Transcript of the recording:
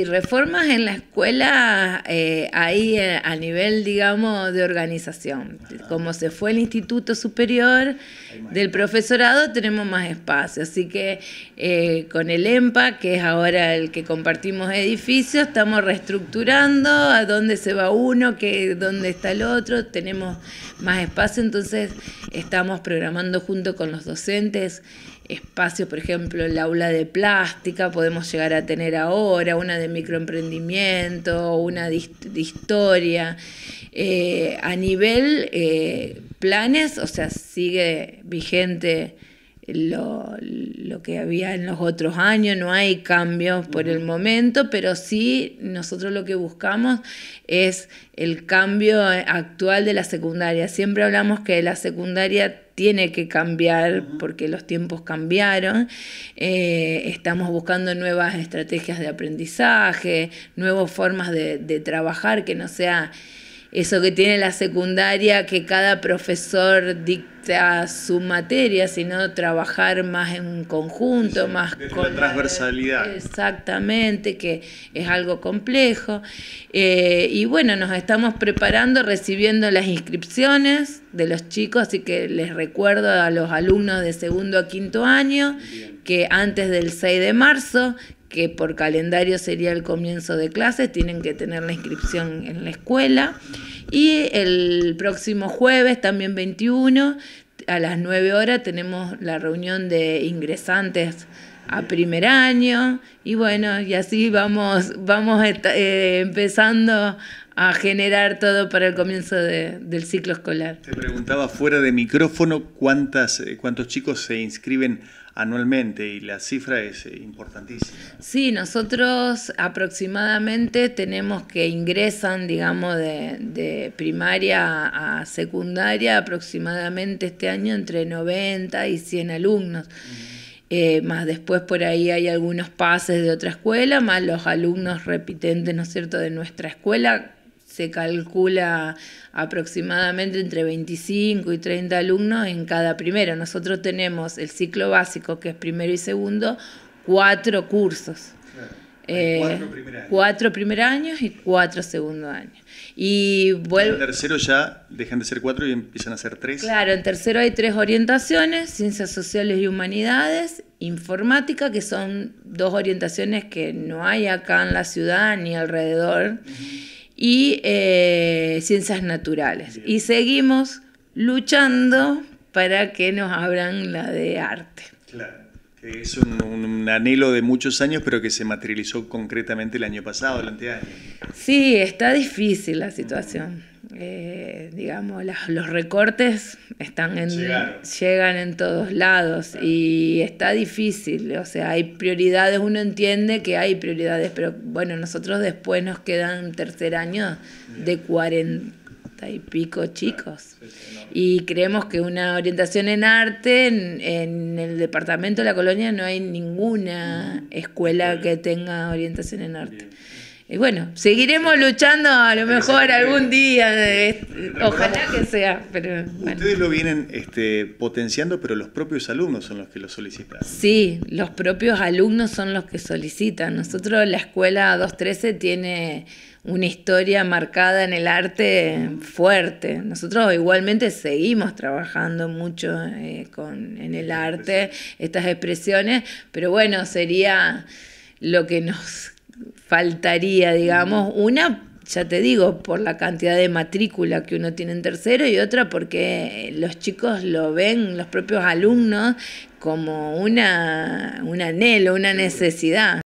Y reformas en la escuela eh, ahí eh, a nivel, digamos, de organización. Como se fue el Instituto Superior del Profesorado, tenemos más espacio. Así que eh, con el EMPA, que es ahora el que compartimos edificios, estamos reestructurando a dónde se va uno, que, dónde está el otro, tenemos más espacio, entonces estamos programando junto con los docentes espacio por ejemplo, el aula de plástica, podemos llegar a tener ahora una de microemprendimiento, una historia. Eh, a nivel eh, planes, o sea, sigue vigente lo, lo, que había en los otros años, no hay cambios por el momento, pero sí nosotros lo que buscamos es el cambio actual de la secundaria. Siempre hablamos que la secundaria tiene que cambiar porque los tiempos cambiaron. Eh, estamos buscando nuevas estrategias de aprendizaje, nuevas formas de, de trabajar que no sea eso que tiene la secundaria, que cada profesor dicta su materia, sino trabajar más en conjunto, más con transversalidad. Exactamente, que es algo complejo. Eh, y bueno, nos estamos preparando, recibiendo las inscripciones de los chicos, así que les recuerdo a los alumnos de segundo a quinto año que antes del 6 de marzo, que por calendario sería el comienzo de clases, tienen que tener la inscripción en la escuela. Y el próximo jueves, también 21, a las 9 horas tenemos la reunión de ingresantes a primer año y bueno, y así vamos, vamos eh, empezando a generar todo para el comienzo de, del ciclo escolar. Te preguntaba fuera de micrófono cuántas, eh, cuántos chicos se inscriben anualmente y la cifra es eh, importantísima. Sí, nosotros aproximadamente tenemos que ingresan, digamos, de, primaria a secundaria aproximadamente este año entre 90 y 100 alumnos. Eh, más después por ahí hay algunos pases de otra escuela, más los alumnos repitentes, ¿no es cierto?, de nuestra escuela se calcula aproximadamente entre 25 y 30 alumnos en cada primero. Nosotros tenemos el ciclo básico, que es primero y segundo, cuatro cursos. Eh, cuatro, primer años y cuatro segundo años. Y vuelvo... En tercero ya dejan de ser cuatro y empiezan a ser tres. Claro, en tercero hay tres orientaciones, ciencias sociales y humanidades, informática, que son dos orientaciones que no hay acá en la ciudad ni alrededor y eh, ciencias naturales. Y seguimos luchando para que nos abran la de arte. Claro. es un, anhelo de muchos años, pero que se materializó concretamente el año pasado, el anteaño. Sí, está difícil la situación eh, digamos, los recortes están en, llegan en todos lados y está difícil, o sea, hay prioridades, uno entiende que hay prioridades, pero bueno, nosotros después nos quedan tercer año de cuarenta y pico chicos y creemos que una orientación en arte en el departamento de la colonia no hay ninguna escuela que tenga orientación en arte. Y bueno, seguiremos luchando a lo mejor algún día, ojalá que sea. Pero, Ustedes lo vienen este, potenciando, pero los propios alumnos son los que lo solicitan. Sí, los propios alumnos son los que solicitan. Nosotros la escuela 213 tiene una historia marcada en el arte fuerte. Nosotros igualmente seguimos trabajando mucho eh, con, en el arte, estas expresiones, pero bueno, sería lo que nos faltaría, digamos, mm. una ya te digo, por la cantidad de matrícula que uno tiene en tercero y otra porque los chicos lo ven, los propios alumnos, como una, un anhelo, una necesidad.